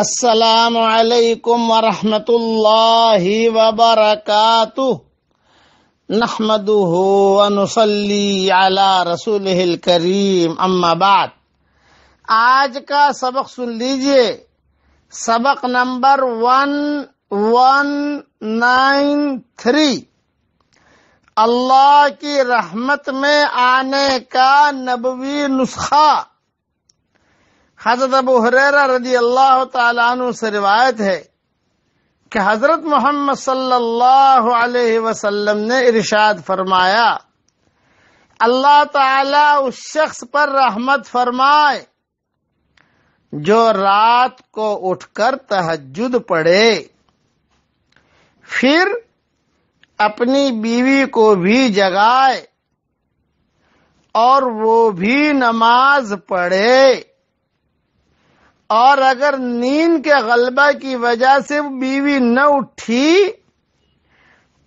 अस्सलाम वालेकुम वरहमतुल्लाहि वबरकातु नहमदुहु वनुसल्ली अला रसूलिल करीम अम्मा बाद आज का सबक सुन लीजिए सबक number one one nine three Allah की रहमत में आने का नबवी नुस्खा हजरत अबू हुररा रजी अल्लाह तु से रिवायत है कि हजरत मोहम्मद सल्लल्लाहु अलैहि वसल्लम ने इरशाद फरमाया अल्लाह ताला उस शख्स पर रहमत फरमाए जो रात को उठकर तहजुद पढ़े फिर अपनी बीवी को भी जगाए और वो भी नमाज पढ़े और अगर नींद के गलबा की वजह से बीवी न उठी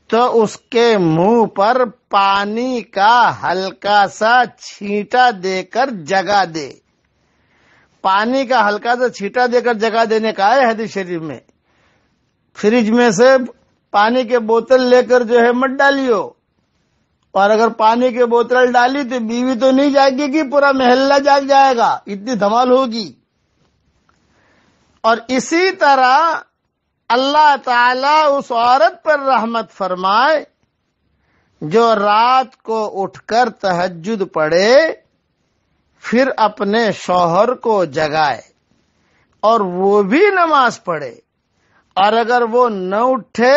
तो उसके मुंह पर पानी का हल्का सा छींटा देकर जगा दे पानी का हल्का सा छींटा देकर जगा देने का है हदीस शरीफ में फ्रिज में से पानी के बोतल लेकर जो है मत डालियो और अगर पानी के बोतल डाली तो बीवी तो नहीं जागेगी पूरा महल्ला जाग जाएगा इतनी धमाल होगी और इसी तरह अल्लाह ताला उस औरत पर रहमत फरमाए जो रात को उठकर तहज्जुद पढ़े फिर अपने शौहर को जगाए और वो भी नमाज पढ़े और अगर वो न उठे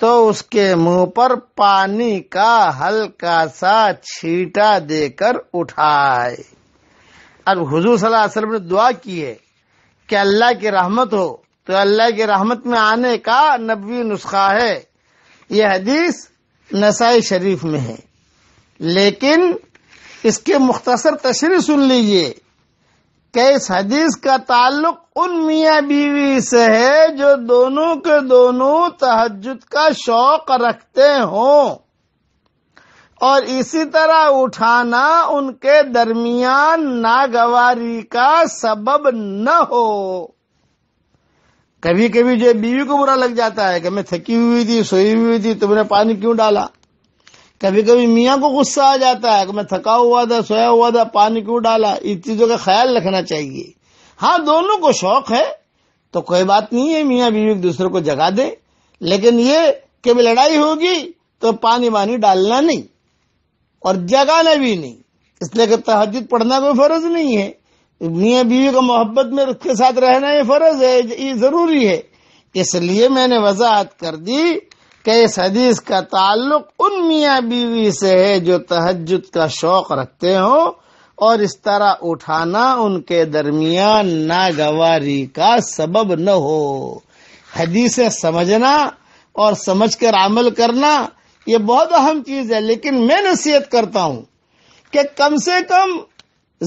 तो उसके मुंह पर पानी का हल्का सा छीटा देकर उठाए अब हुजूर सल्लल्लाहु अलैहि वसल्लम ने दुआ की है कि अल्लाह की रहमत हो तो अल्लाह की रहमत में आने का नबी नुस्खा है यह हदीस नसाई शरीफ में है लेकिन इसके मुख्तसर तशरी सुन लीजिए कि इस हदीस का ताल्लुक उन मियाँ बीवी से है जो दोनों के दोनों तहजद का शौक रखते हों और इसी तरह उठाना उनके दरमियान नागवारी का सबब न हो कभी कभी जो बीवी को बुरा लग जाता है कि मैं थकी हुई थी सोई हुई थी तुमने पानी क्यों डाला कभी कभी मियाँ को गुस्सा आ जाता है कि मैं थका हुआ था सोया हुआ था पानी क्यों डाला इस चीजों का ख्याल रखना चाहिए हाँ दोनों को शौक है तो कोई बात नहीं है मियाँ बीवी एक दूसरे को जगा दे लेकिन ये कभी लड़ाई होगी तो पानी वानी डालना नहीं और जगाना भी नहीं इसलिए कि तहजद पढ़ना कोई फर्ज नहीं है मियाँ बीवी का मोहब्बत में उसके साथ रहना ये फर्ज है ये जरूरी है इसलिए मैंने वजाहत कर दी कि इस हदीस का ताल्लुक उन मियाँ बीवी से है जो तहजद का शौक रखते हो और इस तरह उठाना उनके दरमियान नागवारी का सबब न हो हदीसें समझना और समझ कर अमल करना ये बहुत अहम चीज है लेकिन मैं नसीहत करता हूं कि कम से कम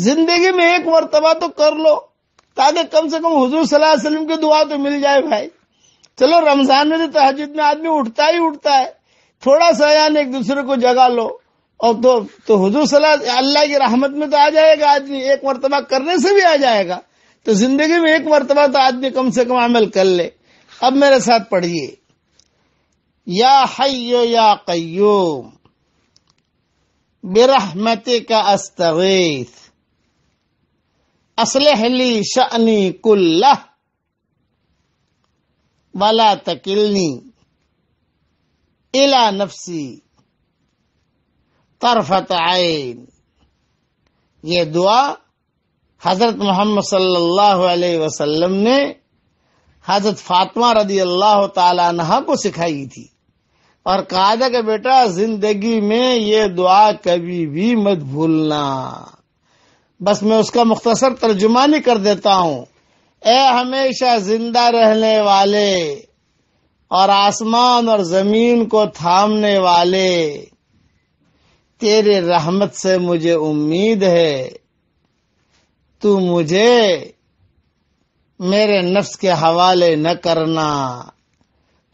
जिंदगी में एक मरतबा तो कर लो ताकि कम से कम हजूर सलाम की दुआ तो मिल जाए भाई चलो रमजान में तो तहजद में आदमी उठता ही उठता है थोड़ा सा यान एक दूसरे को जगा लो और तो तो हजूर सलाह अल्लाह की रहमत में तो आ जाएगा आदमी एक मरतबा करने से भी आ जाएगा तो जिंदगी में एक मरतबा तो आदमी कम से कम अमल कर ले अब मेरे साथ पढ़िए या हयो या कयूम बिरहमति का अस्तगीत असलहली शनी कुल्ला वला तकिलनी इला नफसी तरफत आयन ये दुआ हजरत मोहम्मद सल्लल्लाहु अलैहि वसल्लम ने हजरत फातमा रदी अल्लाह तला को सिखाई थी और कहा था कि बेटा जिंदगी में ये दुआ कभी भी मत भूलना बस मैं उसका मुख्तसर तर्जुमा नहीं कर देता हूँ ए हमेशा जिंदा रहने वाले और आसमान और जमीन को थामने वाले तेरे रहमत से मुझे उम्मीद है तू मुझे मेरे नफ्स के हवाले न करना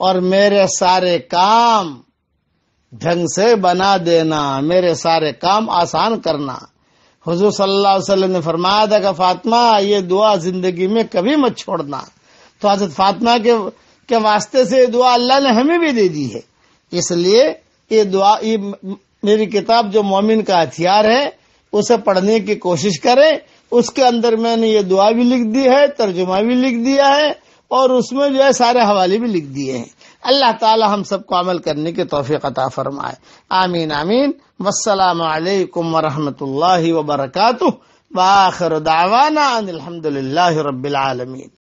और मेरे सारे काम ढंग से बना देना मेरे सारे काम आसान करना हुजूर सल्लल्लाहु अलैहि वसल्लम ने फरमाया था कि फातिमा ये दुआ जिंदगी में कभी मत छोड़ना तो हजरत फातिमा के के वास्ते से ये दुआ अल्लाह ने हमें भी दे दी है इसलिए ये दुआ ये मेरी किताब जो मोमिन का हथियार है उसे पढ़ने की कोशिश करें उसके अंदर मैंने ये दुआ भी लिख दी है तर्जुमा भी लिख दिया है और उसमें जो है सारे हवाले भी लिख दिए हैं अल्लाह ताला हम सबको अमल करने के तोफ़ी अता फरमाए आमीन आमीन वालेकुम वरहमतुल्लाहि वबरकातुह वाखिर दावाना अलहमदुलिल्लाहि रब्बिल आलमीन